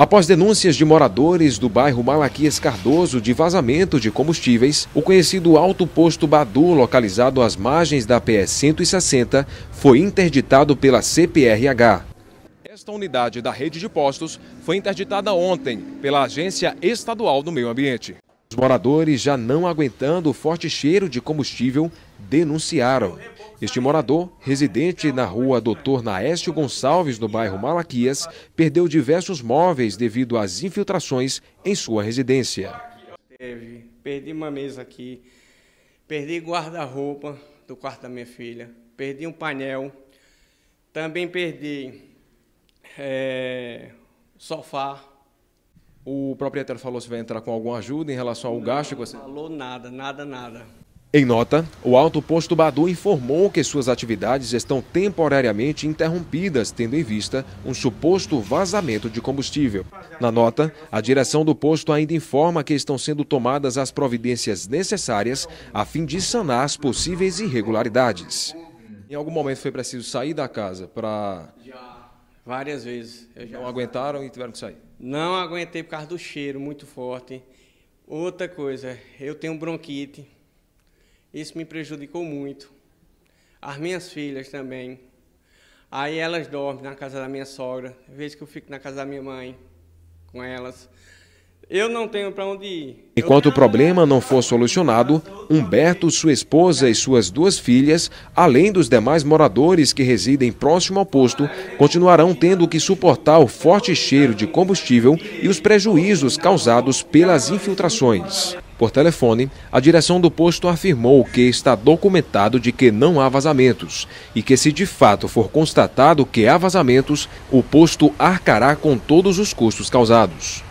Após denúncias de moradores do bairro Malaquias Cardoso de vazamento de combustíveis, o conhecido Alto Posto Badu, localizado às margens da PE 160, foi interditado pela CPRH. Esta unidade da rede de postos foi interditada ontem pela Agência Estadual do Meio Ambiente. Os moradores, já não aguentando o forte cheiro de combustível, denunciaram. Este morador, residente na rua Doutor Naécio Gonçalves, no bairro Malaquias, perdeu diversos móveis devido às infiltrações em sua residência. Teve, perdi uma mesa aqui, perdi guarda-roupa do quarto da minha filha, perdi um painel, também perdi é, sofá. O proprietário falou se vai entrar com alguma ajuda em relação ao não, gasto que você. Não falou nada, nada, nada. Em nota, o Alto Posto Badu informou que suas atividades estão temporariamente interrompidas, tendo em vista um suposto vazamento de combustível. Na nota, a direção do posto ainda informa que estão sendo tomadas as providências necessárias a fim de sanar as possíveis irregularidades. Em algum momento foi preciso sair da casa para. Várias vezes. Não aguentaram e tiveram que sair? Não aguentei por causa do cheiro muito forte. Outra coisa, eu tenho bronquite. Isso me prejudicou muito. As minhas filhas também. Aí elas dormem na casa da minha sogra, vez que eu fico na casa da minha mãe com elas. Eu não tenho para onde ir. Enquanto o problema não for solucionado, Humberto, sua esposa e suas duas filhas, além dos demais moradores que residem próximo ao posto, continuarão tendo que suportar o forte cheiro de combustível e os prejuízos causados pelas infiltrações. Por telefone, a direção do posto afirmou que está documentado de que não há vazamentos e que, se de fato for constatado que há vazamentos, o posto arcará com todos os custos causados.